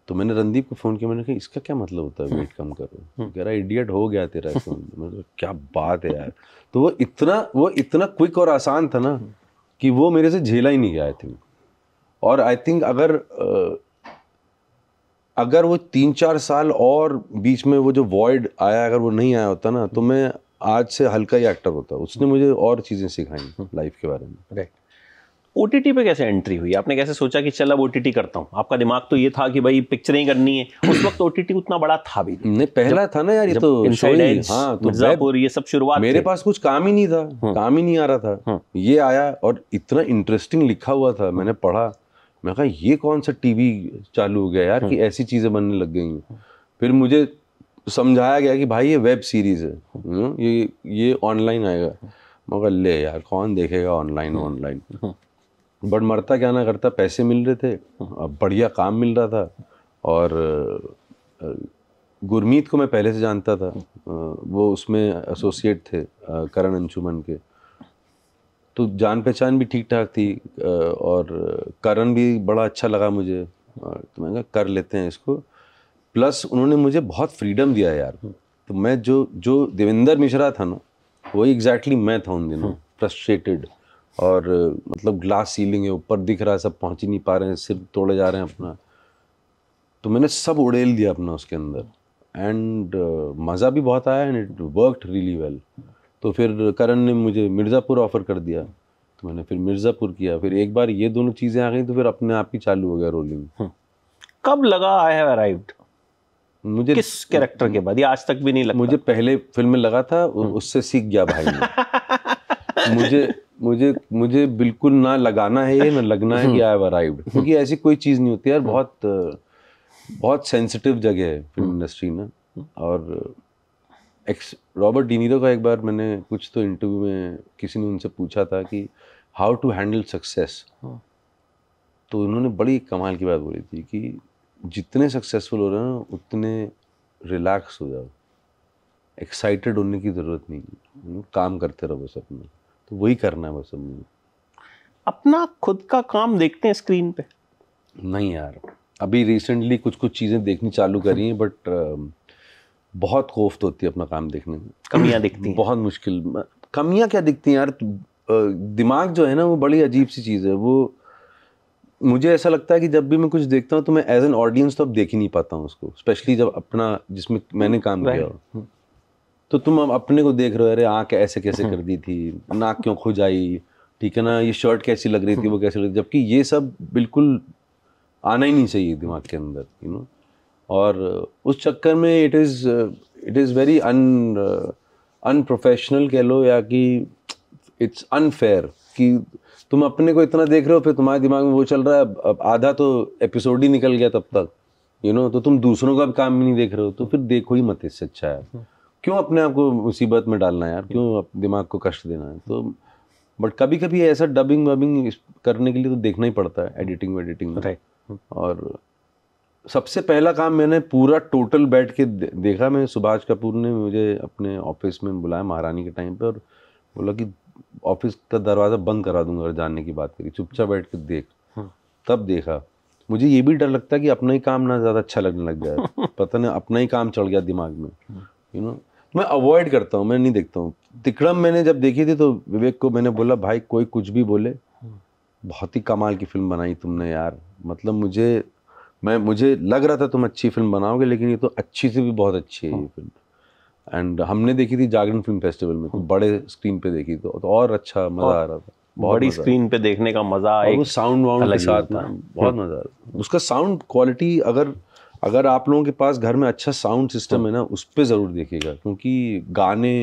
तो मैंने रणदीप को फ़ोन किया मैंने कहा इसका क्या मतलब होता है वेट कम करो हम्म। कह रहा इडियट हो गया तेरा [laughs] मतलब क्या बात है यार तो वो इतना वो इतना क्विक और आसान था ना हम्म। कि वो मेरे से झेला ही नहीं गया आई थिंक और आई थिंक अगर अगर वो तीन चार साल और बीच में वो जो वॉइड आया अगर वो नहीं आया होता ना तो हम्म। मैं आज से हल्का ही एक्टर होता उसने मुझे और चीज़ें सिखाई लाइफ के बारे में राइट
ओ पे कैसे एंट्री हुई आपने कैसे सोचा कि चल अब ओ करता हूँ आपका दिमाग तो ये था कि भाई पिक्चरें ही करनी है उस वक्त ओ उतना बड़ा था भी नहीं पहला था ना यार ये तो हाँ, तो ये सब शुरुआत मेरे पास कुछ काम ही नहीं था
हाँ। काम ही नहीं आ रहा था हाँ। ये आया और इतना इंटरेस्टिंग लिखा हुआ था मैंने पढ़ा मैं कहा ये कौन सा टीवी चालू हो गया यार कि हाँ। ऐसी चीज़ें बनने लग गई हैं फिर मुझे समझाया गया कि भाई ये वेब सीरीज़ है हम्म, ये ये ऑनलाइन आएगा मगर ले यार कौन देखेगा ऑनलाइन ऑनलाइन बट मरता क्या ना करता पैसे मिल रहे थे बढ़िया काम मिल रहा था और गुरमीत को मैं पहले से जानता था वो उसमें एसोसिएट थे करण अंशुमन के तो जान पहचान भी ठीक ठाक थी और करण भी बड़ा अच्छा लगा मुझे तो मैंने कहा कर लेते हैं इसको प्लस उन्होंने मुझे बहुत फ्रीडम दिया यार तो मैं जो जो देवेंद्र मिश्रा था ना वही एग्जैक्टली exactly मैं था उन दिनों फ्रस्ट्रेटेड हम्म। और मतलब ग्लास सीलिंग है ऊपर दिख रहा है सब पहुंच ही नहीं पा रहे हैं सिर्फ तोड़े जा रहे हैं अपना तो मैंने सब उड़ेल दिया अपना उसके अंदर एंड uh, मज़ा भी बहुत आया and it worked really well तो फिर करण ने मुझे मिर्ज़ापुर ऑफ़र कर दिया तो मैंने फिर मिर्ज़ापुर किया फिर एक बार ये दोनों चीज़ें आ गई तो फिर अपने आप ही चालू हो गया रोलिंग हम्म।
कब लगा आई हैव अराइव्ड
मुझे किस कैरेक्टर के बाद ये आज तक भी नहीं लगा मुझे पहले फिल्म में लगा था हम्म। उससे सीख गया भाई [laughs] मुझे मुझे मुझे बिल्कुल ना लगाना है ये ना लगना है कि आई हैव अराइव्ड क्योंकि ऐसी कोई चीज़ नहीं होती यार बहुत बहुत सेंसिटिव जगह है फिल्म हम्म। इंडस्ट्री ना और एक्स रॉबर्ट डीनीरो का एक बार मैंने कुछ तो इंटरव्यू में किसी ने उनसे पूछा था कि हाउ टू हैंडल सक्सेस तो उन्होंने बड़ी कमाल की बात बोली थी कि जितने सक्सेसफुल हो रहे हैं उतने रिलैक्स हो जाओ एक्साइटेड होने की ज़रूरत नहीं काम करते रहो बस अपना तो वही करना है बस
अपना खुद का काम देखते हैं स्क्रीन पे
नहीं यार अभी रिसेंटली कुछ कुछ चीज़ें देखनी चालू करी हैं बट बहुत खौफ तो होती है अपना काम देखने में कमियाँ दिखती हैं बहुत मुश्किल कमियाँ क्या दिखती हैं यार दिमाग जो है ना वो बड़ी अजीब सी चीज़ है वो मुझे ऐसा लगता है कि जब भी मैं कुछ देखता हूँ तो मैं एज एन ऑडियंस तो अब देख ही नहीं पाता हूँ उसको स्पेशली जब अपना जिसमें मैंने काम किया हो तो तुम अब अपने को देख रहे हो अरे आँख ऐसे कैसे हम्म। कर दी थी नाक क्यों आई ठीक है ना ये शर्ट कैसी लग रही थी वो हम्म। कैसी लग रही जबकि ये सब बिल्कुल आना ही नहीं चाहिए दिमाग के अंदर यू नो और उस चक्कर में it is it is very un unprofessional कह लो या कि इट्स अनफेयर कि तुम अपने को इतना देख रहे हो फिर तुम्हारे दिमाग में वो चल रहा है अब आधा तो एपिसोड ही निकल गया तब तक यू you नो know, तो तुम दूसरों का भी काम ही नहीं देख रहे हो तो फिर देखो ही मत इससे अच्छा है हम्म। क्यों अपने आप को मुसीबत में डालना है यार क्यों हम्म। दिमाग को कष्ट देना है तो बट कभी कभी ऐसा डबिंग वबिंग करने के लिए तो देखना ही पड़ता है एडिटिंग वेडिटिंग में हम्म। और सबसे पहला काम मैंने पूरा टोटल बैठ के देखा मैं सुभाष कपूर ने मुझे अपने ऑफिस में बुलाया महारानी के टाइम पर और बोला कि ऑफिस का दरवाज़ा बंद करा दूंगा अगर जानने की बात करी चुपचाप बैठ के देख हम्म। तब देखा मुझे ये भी डर लगता है कि अपना ही काम ना ज़्यादा अच्छा लगने लग जाए [laughs] पता नहीं अपना ही काम चढ़ गया दिमाग में यू नो मैं अवॉइड करता हूँ मैं नहीं देखता हूँ तिकड़म मैंने जब देखी थी तो विवेक को मैंने बोला भाई कोई कुछ भी बोले बहुत ही कमाल की फिल्म बनाई तुमने यार मतलब मुझे मैं मुझे लग रहा था तुम अच्छी फिल्म बनाओगे लेकिन ये तो अच्छी से भी बहुत अच्छी है ये हाँ। फिल्म एंड हमने देखी थी जागरण फिल्म फेस्टिवल में तो हाँ। बड़े स्क्रीन पे देखी तो, तो और अच्छा हाँ। मज़ा आ रहा था बहुत बड़ी स्क्रीन पे देखने का मज़ा एक साउंड वाउंड के साथ था बहुत मज़ा आ रहा उसका साउंड क्वालिटी अगर अगर आप लोगों के पास घर में अच्छा साउंड हाँ। सिस्टम है ना उस पर ज़रूर देखिएगा क्योंकि गाने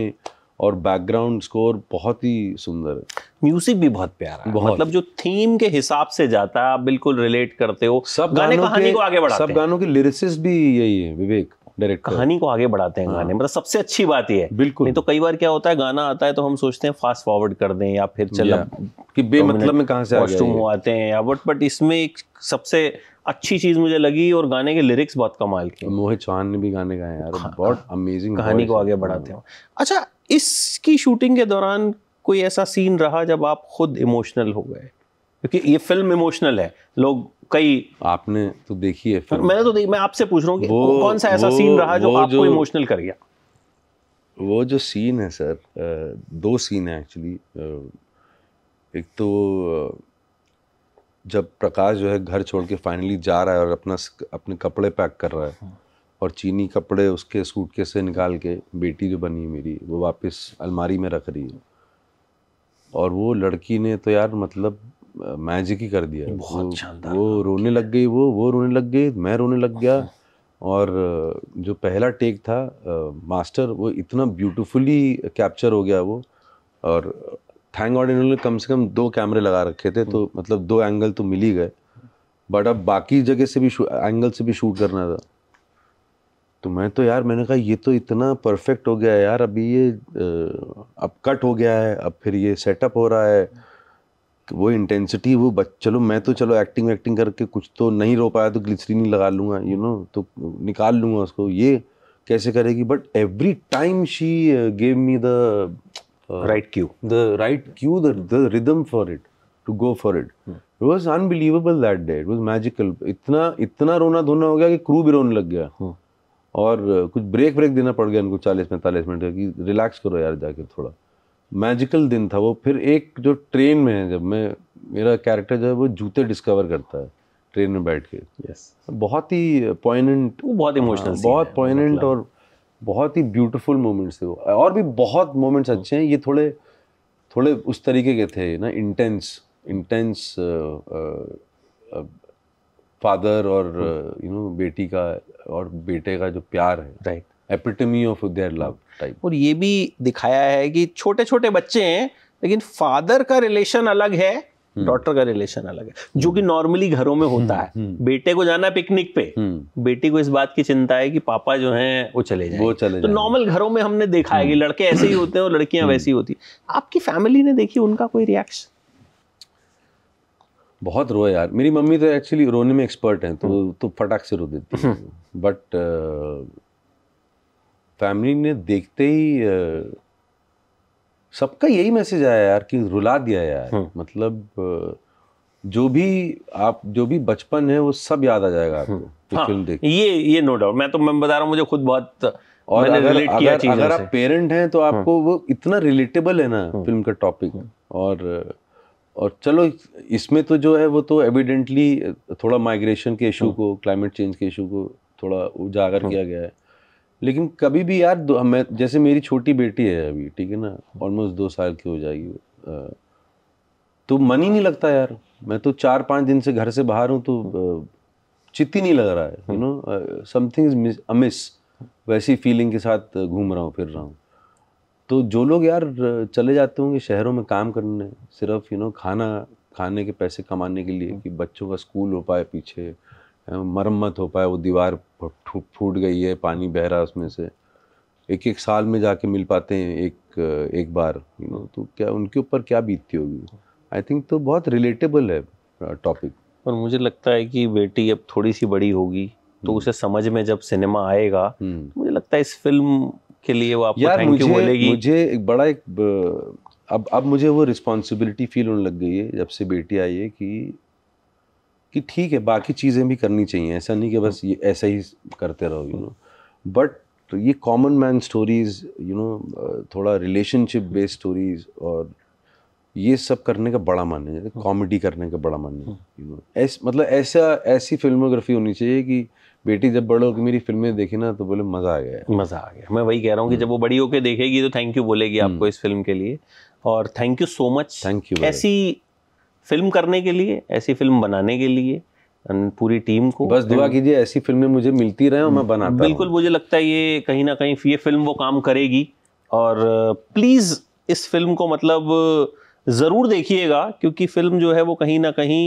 और बैकग्राउंड
स्कोर बहुत
ही सुंदर है
म्यूजिक भी बहुत प्यारा है बहुत। मतलब जो थीम के हिसाब से जाता है आप बिल्कुल रिलेट करते हो सब गाने कहानी को आगे बढ़ाते सब गानों के लिरिसिस भी यही है विवेक डायरेक्ट कहानी को आगे बढ़ाते हैं गाने हाँ। मतलब सबसे अच्छी बात यह है बिल्कुल नहीं तो कई बार क्या होता है गाना आता है तो हम सोचते हैं फास्ट फॉरवर्ड कर दें या फिर चल कि बेमतलब में कहा से वॉशरूम आते हैं या बट बट इसमें एक सबसे अच्छी चीज मुझे लगी और गाने के लिरिक्स बहुत कमाल के मोहित चौहान ने भी गाने गाए यार हाँ। बहुत अमेजिंग कहानी को आगे बढ़ाते हैं अच्छा इसकी शूटिंग के दौरान कोई ऐसा सीन रहा जब आप खुद इमोशनल हो गए क्योंकि ये फिल्म इमोशनल है लोग कई आपने तो देखी है फिल्म मैंने तो देखी मैं आपसे पूछ रहा हूँ कि कौन सा ऐसा वो, सीन रहा जो आपको इमोशनल कर गया
वो जो सीन है सर दो सीन है एक्चुअली एक तो जब प्रकाश जो है घर छोड़ के फाइनली जा रहा है और अपना अपने कपड़े पैक कर रहा है हाँ। और चीनी कपड़े उसके सूटकेस से निकाल के बेटी जो बनी है मेरी वो वापस अलमारी में रख रही है और वो लड़की ने तो यार मतलब मैजिक ही कर दिया बहुत वो, वो रोने लग गई वो वो रोने लग गई मैं रोने लग गया और जो पहला टेक था मास्टर वो इतना ब्यूटीफुली कैप्चर हो गया वो और थैंक गॉड इन्होंने कम से कम दो कैमरे लगा रखे थे तो हम्म। मतलब दो एंगल तो मिल ही गए बट अब बाकी जगह से भी एंगल से भी शूट करना था तो मैं तो यार मैंने कहा ये तो इतना परफेक्ट हो गया है यार अभी ये अब कट हो गया है अब फिर ये सेटअप हो रहा है वो इंटेंसिटी वो बच चलो मैं तो चलो एक्टिंग एक्टिंग करके कुछ तो नहीं रो पाया तो ग्लिसरी नहीं लगा लूंगा यू नो तो निकाल लूंगा उसको ये कैसे करेगी but every time she gave me the right cue the right cue the rhythm for it to go for it it was unbelievable that day it was magical इतना इतना रोना धोना हो गया कि क्रू भी रोने लग गया hmm. और uh, कुछ ब्रेक ब्रेक देना पड़ गया उनको चालीस पैंतालीस मिनट का कि रिलैक्स करो यार जाके थोड़ा मैजिकल दिन था वो फिर एक जो ट्रेन में है जब मैं मेरा कैरेक्टर जो है वो जूते डिस्कवर करता है ट्रेन में बैठ के yes. बहुत ही पॉइनेंट वो बहुत इमोशनल हाँ, बहुत पॉइनेंट मतलब। और बहुत ही ब्यूटीफुल मोमेंट्स थे वो और भी बहुत मोमेंट्स हाँ। अच्छे हैं ये थोड़े थोड़े उस तरीके के थे ना इंटेंस इंटेंस फादर और यू हाँ। नो बेटी का और बेटे का जो
प्यार है right epitome of their love type और ये भी दिखाया है कि छोटे छोटे बच्चे हैं लेकिन फादर का रिलेशन अलग है डॉटर हम्म। का रिलेशन अलग है जो हम्म। कि नॉर्मली घरों में होता हम्म, है बेटे को जाना पिकनिक पे बेटी को इस बात की चिंता है कि पापा जो हैं वो चले जाए वो चले तो नॉर्मल घरों में हमने देखा है कि लड़के ऐसे ही होते हैं और लड़कियां वैसी होती आपकी फैमिली ने देखी उनका कोई रिएक्शन बहुत रोए
यार मेरी मम्मी तो एक्चुअली रोने में एक्सपर्ट है तो तो फटाक से रो देती बट फैमिली ने देखते ही सबका यही मैसेज आया यार कि रुला दिया यार हम्म। मतलब जो भी आप जो भी बचपन है वो सब याद आ जाएगा आपको हम्म। हाँ, फिल्म देख
ये ये नो
डाउट मैं तो मैं बता रहा
हूँ मुझे खुद बहुत और मैंने अगर किया अगर, अगर आप
पेरेंट हैं तो हम्म। आपको वो इतना रिलेटेबल है ना फिल्म का टॉपिक और और चलो इसमें तो जो है वो तो एविडेंटली थोड़ा माइग्रेशन के इशू को क्लाइमेट चेंज के इशू को थोड़ा उजागर किया गया है लेकिन कभी भी यार मैं जैसे मेरी छोटी बेटी है अभी ठीक है ना ऑलमोस्ट दो साल की हो जाएगी तो मन ही नहीं लगता यार मैं तो चार पाँच दिन से घर से बाहर हूँ तो चित्त ही नहीं लग रहा है you know something is amiss वैसी फीलिंग के साथ घूम रहा हूँ फिर रहा हूँ तो जो लोग यार चले जाते होंगे शहरों में काम करने सिर्फ यू नो खाना खाने के पैसे कमाने के लिए कि बच्चों का स्कूल हो पाए पीछे मरम्मत हो पाए वो दीवार फूट गई है पानी बह रहा है उसमें से एक एक साल में जाके मिल पाते हैं एक एक बार यू नो तो क्या उनके ऊपर क्या बीतती होगी आई थिंक तो बहुत रिलेटेबल है टॉपिक uh,
पर मुझे लगता है कि बेटी अब थोड़ी सी बड़ी होगी तो हम्म। उसे समझ में जब सिनेमा आएगा हम्म। तो मुझे लगता है इस फिल्म के लिए वो आपको थैंक यू बोलेगी
मुझे एक बड़ा एक ब, अब अब मुझे वो रिस्पॉन्सिबिलिटी फील होने लग गई है जब से बेटी आई है कि कि ठीक है बाकी चीज़ें भी करनी चाहिए ऐसा नहीं कि बस ये ऐसा ही करते रहो यू नो बट ये common man stories you know थोड़ा रिलेशनशिप बेस्ड स्टोरीज़ और ये सब करने का बड़ा मन है कॉमेडी हम्म। करने का बड़ा मन है यू हम्म। नो ऐस मतलब ऐसा ऐसी फिल्मोग्राफी होनी चाहिए कि बेटी जब बड़े होकर मेरी फिल्में देखी ना तो
बोले मज़ा आ गया मज़ा आ गया मैं वही कह रहा हूँ कि हम्म। जब वो बड़ी होकर देखेगी तो थैंक यू बोलेगी आपको इस फिल्म के लिए और thank you so much thank you ऐसी फिल्म करने के लिए ऐसी फिल्म बनाने के लिए पूरी टीम को बस दुआ कीजिए ऐसी फिल्में मुझे मिलती रहे और मैं बनाता बिल्कुल मुझे लगता है ये कहीं ना कहीं ये फिल्म वो काम करेगी और प्लीज़ इस फिल्म को मतलब ज़रूर देखिएगा क्योंकि फिल्म जो है वो कहीं ना कहीं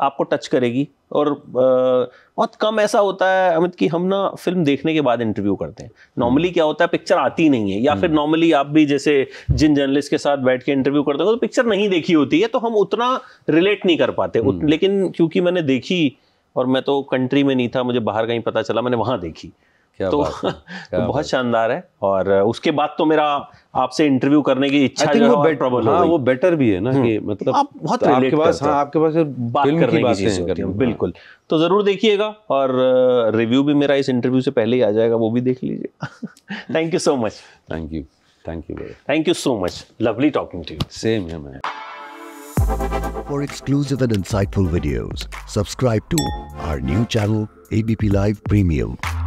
आपको टच करेगी और बहुत कम ऐसा होता है अमित कि हम ना फिल्म देखने के बाद इंटरव्यू करते हैं नॉर्मली हम्म। क्या होता है पिक्चर आती नहीं है या फिर नॉर्मली हम्म। आप भी जैसे जिन जर्नलिस्ट के साथ बैठ के इंटरव्यू करते हो तो पिक्चर नहीं देखी होती है तो हम उतना रिलेट नहीं कर पाते हम्म। लेकिन क्योंकि मैंने देखी और मैं तो कंट्री में नहीं था मुझे बाहर कहीं पता चला मैंने वहाँ देखी तो, [laughs] तो बहुत शानदार है और उसके बाद तो मेरा आपसे इंटरव्यू करने की इच्छा वो बेट, हाँ, वो बेटर भी है ना हम्म। कि मतलब आप बहुत तो आपके पास हाँ आपके
पास बात करने की बात होती हैं
बिल्कुल हाँ। तो ज़रूर देखिएगा और रिव्यू भी मेरा इस इंटरव्यू से पहले ही आ जाएगा वो भी देख लीजिए thank you so much thank you thank you thank you so much lovely talking to you same है मैं
For exclusive and insightful videos, subscribe to our new channel ABP Live Premium.